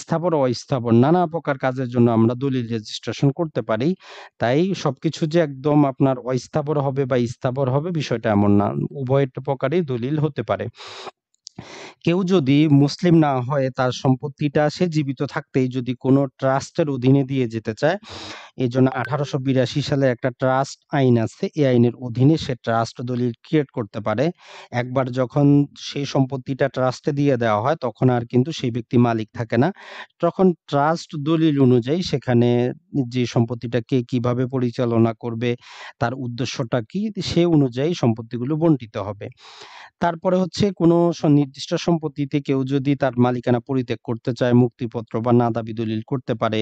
স্থাবর অস্থাবর নানা প্রকার কাজ কাজের জন্য আমরা দলিল রেজিস্ট্রেশন করতে পারি তাই সবকিছু যে একদম আপনার অস্থাবর হবে বা স্থাবর হবে বিষয়টা এমন না উভয় প্রকারই দলিল হতে পারে কেউ যদি মুসলিম না হয় তার সম্পত্তিটা সে জীবিত থাকতেই যদি কোনো ট্রাস্টের অধীনে দিয়ে যেতে চায় এই জন্য আঠারোশো বিরাশি সালে একটা ট্রাস্ট আইন আছে এই আইনের অধীনে সে ট্রাস্ট দলিল ক্রিয়েট করতে পারে একবার যখন সেই সম্পত্তিটা ট্রাস্টে দিয়ে দেওয়া হয় তখন আর কিন্তু সেই ব্যক্তি মালিক থাকে না তখন ট্রাস্ট দলিল অনুযায়ী সেখানে যে সম্পত্তিটা কে কিভাবে পরিচালনা করবে তার উদ্দেশ্যটা কি সে অনুযায়ী সম্পত্তিগুলো বন্টিত হবে তারপরে হচ্ছে কোনো নির্দিষ্ট সম্পত্তিতে কেউ যদি তার মালিকানা পরিত্যাগ করতে চায় মুক্তিপত্র বা না দাবি দলিল করতে পারে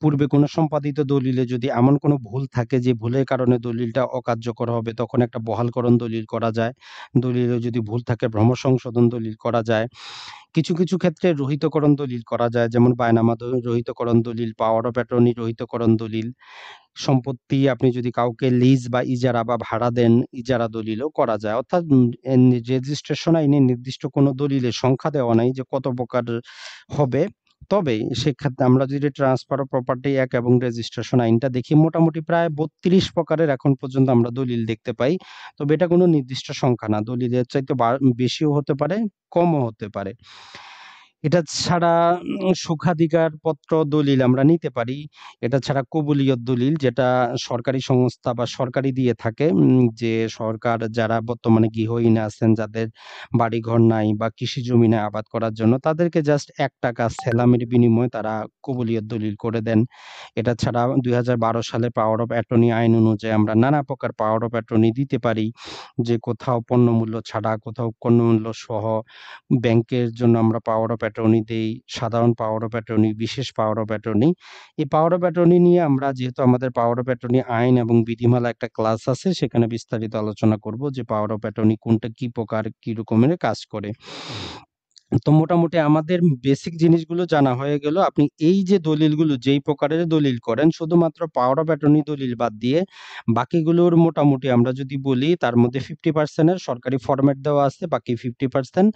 পূর্বে কোনো সম্পাদিত দলিল দলিলে যদি এমন কোনো ভুল থাকে যে ভুলের কারণে দলিলটা অকার্যকর হবে তখন একটা বহালকরণ দলিল করা যায় দলিলে যদি ভুল থাকে ভ্রম সংশোধন দলিল করা যায় কিছু কিছু ক্ষেত্রে রহিতকরণ দলিল করা যায় যেমন বায়নামা রহিতকরণ দলিল পাওয়ার অফ অ্যাটর্নি রহিতকরণ দলিল সম্পত্তি আপনি যদি কাউকে লিজ বা ইজারা বা ভাড়া দেন ইজারা দলিলও করা যায় অর্থাৎ রেজিস্ট্রেশন আইনে নির্দিষ্ট কোনো দলিলের সংখ্যা দেওয়া নাই যে কত প্রকার হবে তবে সেক্ষেত্রে আমরা যদি ট্রান্সফার প্রপার্টি এক এবং রেজিস্ট্রেশন আইনটা দেখি মোটামুটি প্রায় বত্রিশ প্রকারের এখন পর্যন্ত আমরা দলিল দেখতে পাই তবে এটা কোনো নির্দিষ্ট সংখ্যা না দলিলের চাইতে বেশিও হতে পারে কমও হতে পারে এটা ছাড়া সুখাধিকার পত্র দলিল আমরা নিতে পারি এটা ছাড়া কবুলিয়ত দলিল যেটা সরকারি সংস্থা বা সরকারি দিয়ে থাকে যে সরকার যারা বর্তমানে গৃহহীন আছেন যাদের বাড়ি ঘর নাই বা কৃষি জমি নাই আবাদ করার জন্য তাদেরকে জাস্ট এক টাকা সেলামের বিনিময়ে তারা কবুলিয়ত দলিল করে দেন এটা ছাড়া দুই সালে পাওয়ার অফ অ্যাটর্নি আইন অনুযায়ী আমরা নানা প্রকার পাওয়ার অফ অ্যাটর্নি দিতে পারি যে কোথাও পণ্যমূল্য ছাড়া কোথাও পণ্যমূল্য সহ ব্যাংকের জন্য আমরা পাওয়ার অফ অ্যাটর্নি দেই সাধারণ পাওয়ার অফ অ্যাটর্নি বিশেষ পাওয়ার অফ অ্যাটর্নি এই পাওয়ার অফ অ্যাটর্নি নিয়ে আমরা যেহেতু আমাদের পাওয়ার অফ অ্যাটর্নি আইন এবং বিধিমালা একটা ক্লাস আছে সেখানে বিস্তারিত আলোচনা করব যে পাওয়ার অফ অ্যাটর্নি কোনটা কি প্রকার কি রকমের কাজ করে তো মোটামুটি আমাদের বেসিক জিনিসগুলো জানা হয়ে গেল আপনি এই যে দলিলগুলো যেই প্রকারের দলিল করেন শুধুমাত্র পাওয়ার অফ অ্যাটর্নি দলিল বাদ দিয়ে বাকিগুলোর মোটামুটি আমরা যদি বলি তার মধ্যে ফিফটি পার্সেন্টের সরকারি ফরম্যাট দেওয়া আছে বাকি ফিফটি পার্সেন্ট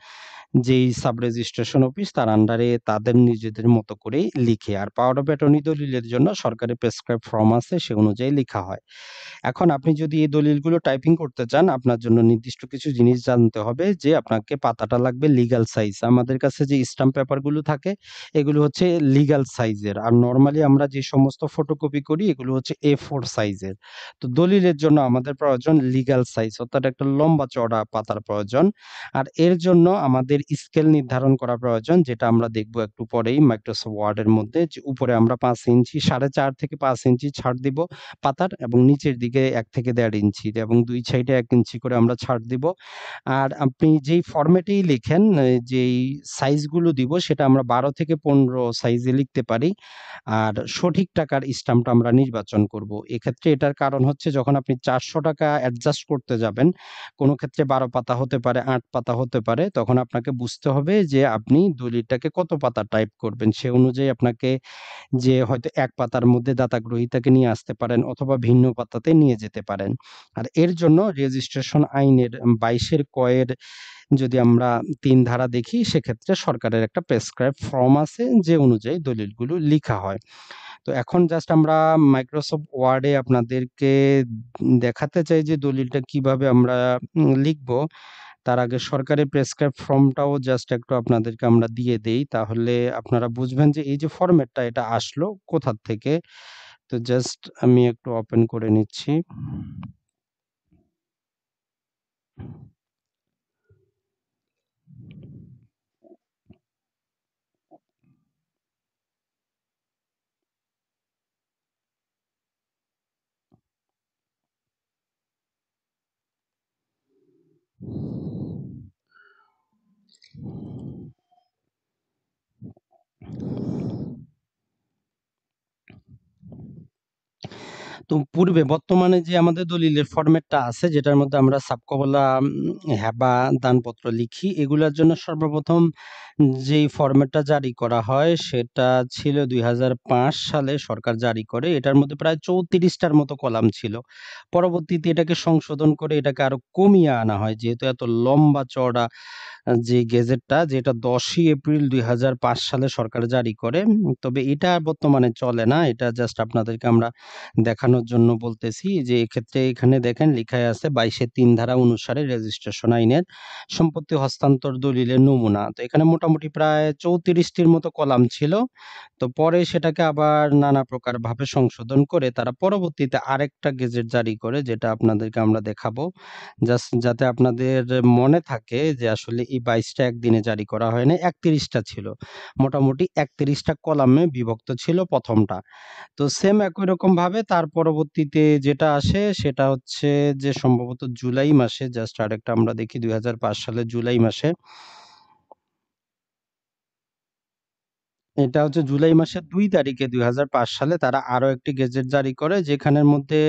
যেই সাব রেজিস্ট্রেশন অফিস তার আন্ডারে তাদের নিজেদের মতো করে লিখে আর পাওয়ার অফ অ্যাটর্নি দলিলের জন্য সরকারি প্রেসক্রাইব ফর্ম আছে সে অনুযায়ী লেখা হয় এখন আপনি যদি এই দলিলগুলো টাইপিং করতে চান আপনার জন্য নির্দিষ্ট কিছু জিনিস জানতে হবে যে আপনাকে পাতাটা লাগবে লিগাল সাইজ আমাদের কাছে যে স্ট্যাম্প পেপারগুলো থাকে এগুলো হচ্ছে লিগাল সাইজের আর নর্মালি আমরা যে সমস্ত ফটোকপি করি এগুলো হচ্ছে এ ফোর সাইজের তো দলিলের জন্য আমাদের প্রয়োজন লিগাল সাইজ অর্থাৎ একটা লম্বা চড়া পাতার প্রয়োজন আর এর জন্য আমাদের স্কেল নির্ধারণ করা প্রয়োজন যেটা আমরা দেখব একটু পরেই মাইক্রোসফট ওয়ার্ডের মধ্যে যে উপরে আমরা পাঁচ ইঞ্চি সাড়ে চার থেকে পাঁচ ইঞ্চি ছাড় দিব পাতার এবং নিচের দিকে এক থেকে দেড় ইঞ্চি এবং দুই সাইডে এক ইঞ্চি করে আমরা ছাড় দিব আর আপনি যেই ফরম্যাটেই লিখেন যেই সাইজগুলো দিব সেটা আমরা বারো থেকে পনেরো সাইজে লিখতে পারি আর সঠিক টাকার স্টাম্পটা আমরা নির্বাচন করব এক্ষেত্রে এটার কারণ হচ্ছে যখন আপনি চারশো টাকা অ্যাডজাস্ট করতে যাবেন কোনো ক্ষেত্রে বারো পাতা হতে পারে আট পাতা হতে পারে তখন আপনাকে বুঝতে হবে যে আপনি দলিলটাকে কত পাতা টাইপ করবেন সে অনুযায়ী আপনাকে যে হয়তো এক পাতার মধ্যে দাতা গ্রহীতাকে নিয়ে আসতে পারেন অথবা ভিন্ন পাতাতে নিয়ে যেতে পারেন আর এর জন্য রেজিস্ট্রেশন আইনের বাইশের কয়ের যদি আমরা তিন ধারা দেখি সেক্ষেত্রে সরকারের একটা প্রেসক্রাইব ফর্ম আছে যে অনুযায়ী দলিলগুলো লিখা হয় তো এখন জাস্ট আমরা মাইক্রোসফট ওয়ার্ডে আপনাদেরকে দেখাতে চাই যে দলিলটা কিভাবে আমরা লিখবো তার আগে সরকারি প্রেসক্রাইব ফর্মটাও জাস্ট একটু আপনাদেরকে আমরা দিয়ে দেই তাহলে আপনারা বুঝবেন যে এই যে ফর্মেটটা এটা আসলো কোথার থেকে তো জাস্ট আমি একটু ওপেন করে নিচ্ছি তো পূর্বে বর্তমানে যে আমাদের দলিলের ফরম্যাটটা আছে যেটার মধ্যে আমরা সাবকবলা হ্যাবা দানপত্র লিখি এগুলোর জন্য সর্বপ্রথম যেই ফরম্যাটটা জারি করা হয় সেটা ছিল দুই সালে সরকার জারি করে এটার মধ্যে প্রায় চৌত্রিশটার মতো কলাম ছিল পরবর্তীতে এটাকে সংশোধন করে এটাকে আরও কমিয়ে আনা হয় যেহেতু এত লম্বা চড়া যে গেজেটটা যেটা দশই এপ্রিল দুই সালে সরকার জারি করে তবে এটা বর্তমানে চলে না এটা জাস্ট আপনাদেরকে আমরা দেখানোর জন্য বলতেছি যে এক্ষেত্রে এখানে দেখেন লিখায় আছে বাইশে তিন ধারা অনুসারে রেজিস্ট্রেশন আইনের সম্পত্তি হস্তান্তর দলিলের নমুনা তো এখানে মোটামুটি প্রায় চৌত্রিশটির মতো কলাম ছিল তো পরে সেটাকে আবার নানা প্রকার ভাবে সংশোধন করে তারা পরবর্তীতে আরেকটা গেজেট জারি করে যেটা আপনাদেরকে আমরা দেখাবো জাস্ট যাতে আপনাদের মনে থাকে যে আসলে এই বাইশটা একদিনে জারি করা হয়নি একত্রিশটা ছিল মোটামুটি একত্রিশটা কলামে বিভক্ত ছিল প্রথমটা তো সেম একই রকমভাবে তার পরবর্তীতে যেটা আসে সেটা হচ্ছে যে সম্ভবত জুলাই মাসে জাস্ট আরেকটা আমরা দেখি দুই সালে জুলাই মাসে এটা হচ্ছে জুলাই মাসের দুই তারিখে দুই সালে তারা আরও একটি গেজেট জারি করে যেখানের মধ্যে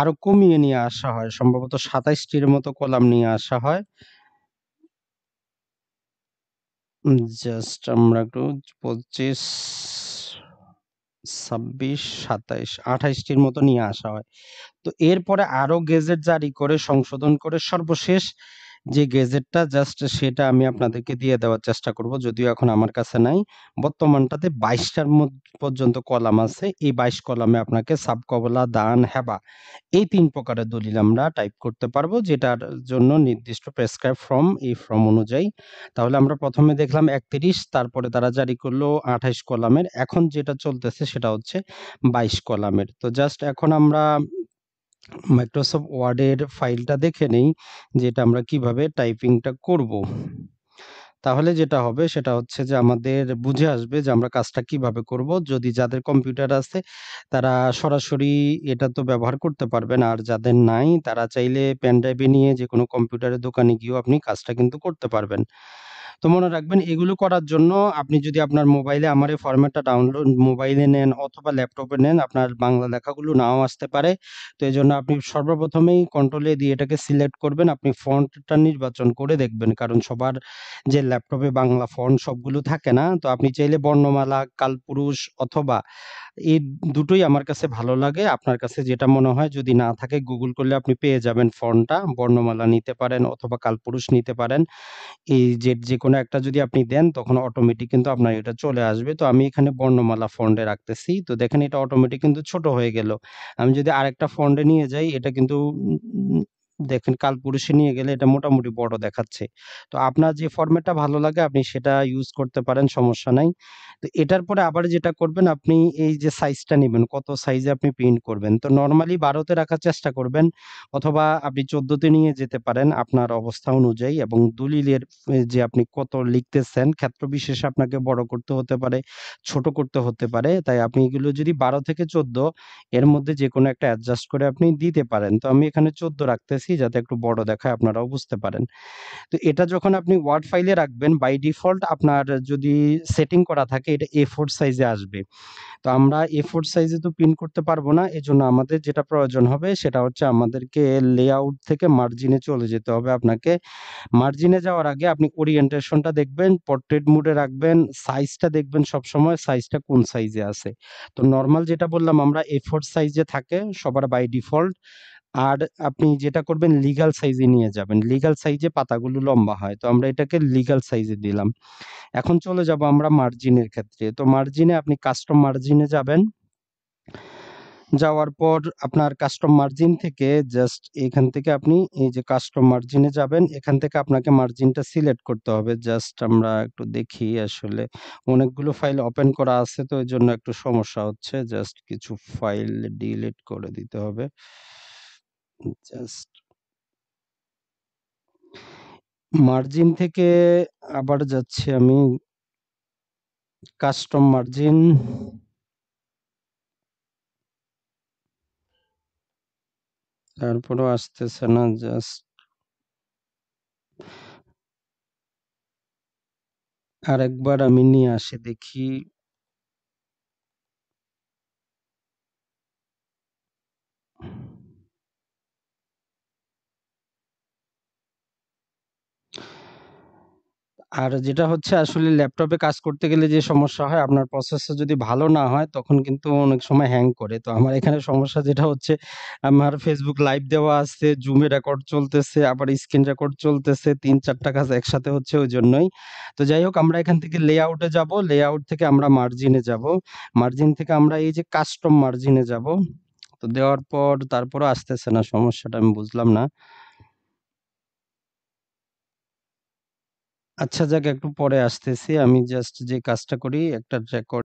আরও কমিয়ে নিয়ে আসা হয় সম্ভবত সাতাইশটির মতো কলাম নিয়ে আসা হয় জাস্ট আমরা একটু পঁচিশ ছাব্বিশ সাতাইশ আঠাইশটির মতো নিয়ে আসা হয় তো এরপরে আরো গেজেট জারি করে সংশোধন করে সর্বশেষ যে গেজেটটা জাস্ট সেটা আমি আপনাদেরকে দিয়ে দেওয়ার চেষ্টা করব যদিও এখন আমার কাছে নাই বর্তমানটাতে বাইশটার পর্যন্ত কলাম আছে এই বাইশ কলামে আপনাকে সাবকবলা দান হেবা এই তিন প্রকারের দলিল আমরা টাইপ করতে পারবো যেটার জন্য নির্দিষ্ট প্রেসক্রাইব ফর্ম এই ফর্ম অনুযায়ী তাহলে আমরা প্রথমে দেখলাম একত্রিশ তারপরে তারা জারি করলো আঠাইশ কলামের এখন যেটা চলতেছে সেটা হচ্ছে বাইশ কলামের তো জাস্ট এখন আমরা মাইক্রোসফট ওয়ার্ডের ফাইলটা দেখে নেই যেটা আমরা কিভাবে টাইপিংটা করব। তাহলে যেটা হবে সেটা হচ্ছে যে আমাদের বুঝে আসবে যে আমরা কাজটা কিভাবে করব যদি যাদের কম্পিউটার আছে তারা সরাসরি এটা তো ব্যবহার করতে পারবেন আর যাদের নাই তারা চাইলে প্যান ড্রাইভে নিয়ে যে কোনো কম্পিউটারের দোকানে গিয়েও আপনি কাজটা কিন্তু করতে পারবেন তো মনে রাখবেন এগুলো করার জন্য আপনি যদি আপনার মোবাইলে আমার এই ফরম্যাটটা ডাউনলোড মোবাইলে নেন অথবা ল্যাপটপে নেন আপনার বাংলা লেখাগুলো নাও আসতে পারে তো এই জন্য আপনি সর্বপ্রথমেই কন্ট্রোলে দিয়ে এটাকে সিলেক্ট করবেন আপনি ফন্টটা নির্বাচন করে দেখবেন কারণ সবার যে ল্যাপটপে বাংলা ফন্ট সবগুলো থাকে না তো আপনি চাইলে বর্ণমালা কালপুরুষ অথবা এই দুটোই আমার কাছে ভালো লাগে আপনার কাছে যেটা মনে হয় যদি না থাকে গুগল করলে আপনি পেয়ে যাবেন ফন্টটা বর্ণমালা নিতে পারেন অথবা কালপুরুষ নিতে পারেন এই যে যে কোনো একটা যদি আপনি দেন তখন অটোমেটিক কিন্তু আপনার এটা চলে আসবে তো আমি এখানে বর্ণমালা ফন্ডে রাখতেছি তো দেখেন এটা অটোমেটিক কিন্তু ছোট হয়ে গেল আমি যদি আরেকটা ফন্ডে নিয়ে যাই এটা কিন্তু দেখেন কালপুরুষে নিয়ে গেলে এটা মোটামুটি বড় দেখাচ্ছে তো আপনার যে ফরম্যাটটা ভালো লাগে আপনি সেটা ইউজ করতে পারেন সমস্যা নাই তো এটার পরে আবার যেটা করবেন আপনি এই যে সাইজটা নেবেন কত সাইজে আপনি প্রিন্ট করবেন তো নর্মালি বারোতে রাখার চেষ্টা করবেন অথবা আপনি চোদ্দোতে নিয়ে যেতে পারেন আপনার অবস্থা অনুযায়ী এবং দলিলের যে আপনি কত লিখতেছেন ক্ষেত্র বিশেষে আপনাকে বড় করতে হতে পারে ছোট করতে হতে পারে তাই আপনি এগুলো যদি বারো থেকে চোদ্দ এর মধ্যে যে কোনো একটা অ্যাডজাস্ট করে আপনি দিতে পারেন তো আমি এখানে চোদ্দ রাখতেছি করতেছি যাতে একটু বড় দেখায় আপনারাও বুঝতে পারেন তো এটা যখন আপনি ওয়ার্ড ফাইলে রাখবেন বাই ডিফল্ট আপনার যদি সেটিং করা থাকে এটা এ ফোর সাইজে আসবে তো আমরা এ ফোর সাইজে তো প্রিন্ট করতে পারবো না এজন্য আমাদের যেটা প্রয়োজন হবে সেটা হচ্ছে আমাদেরকে লেআউট থেকে মার্জিনে চলে যেতে হবে আপনাকে মার্জিনে যাওয়ার আগে আপনি ওরিয়েন্টেশনটা দেখবেন পোর্ট্রেট মুডে রাখবেন সাইজটা দেখবেন সবসময় সাইজটা কোন সাইজে আছে তো নর্মাল যেটা বললাম আমরা এ ফোর সাইজে থাকে সবার বাই ডিফল্ট আর আপনি যেটা করবেন লিগাল সাইজে নিয়ে যাবেন লিগাল সাইজে পাতাগুলো লম্বা হয় তো আমরা এটাকে লিগাল সাইজে দিলাম এখন চলে যাব আমরা মার্জিনের ক্ষেত্রে তো মার্জিনে আপনি কাস্টম মার্জিনে যাবেন যাওয়ার পর আপনার কাস্টম মার্জিন থেকে জাস্ট এখান থেকে আপনি এই যে কাস্টম মার্জিনে যাবেন এখান থেকে আপনাকে মার্জিনটা সিলেক্ট করতে হবে জাস্ট আমরা একটু দেখি আসলে অনেকগুলো ফাইল ওপেন করা আছে তো এই জন্য একটু সমস্যা হচ্ছে জাস্ট কিছু ফাইল ডিলিট করে দিতে হবে জাস্ট মার্জিন থেকে আবার যাচ্ছি আমি কাস্টম মার্জিন তারপরও আসতেছে না জাস্ট আরেকবার আমি নিয়ে আসি দেখি আর যেটা হচ্ছে আসলে ল্যাপটপে কাজ করতে গেলে যে সমস্যা হয় আপনার প্রসেসর যদি ভালো না হয় তখন কিন্তু অনেক সময় হ্যাং করে তো আমার এখানে সমস্যা যেটা হচ্ছে আমার ফেসবুক লাইভ দেওয়া আছে জুমে রেকর্ড চলতেছে আবার স্ক্রিন রেকর্ড চলতেছে তিন চারটা কাজ একসাথে হচ্ছে ওই জন্যই তো যাই হোক আমরা এখান থেকে লেআউটে যাব লেআউট থেকে আমরা মার্জিনে যাব মার্জিন থেকে আমরা এই যে কাস্টম মার্জিনে যাব তো দেওয়ার পর তারপরও আসতেছে না সমস্যাটা আমি বুঝলাম না আচ্ছা যাক একটু পরে আসতেছি। আমি জাস্ট যে কাজটা করি একটা রেকর্ড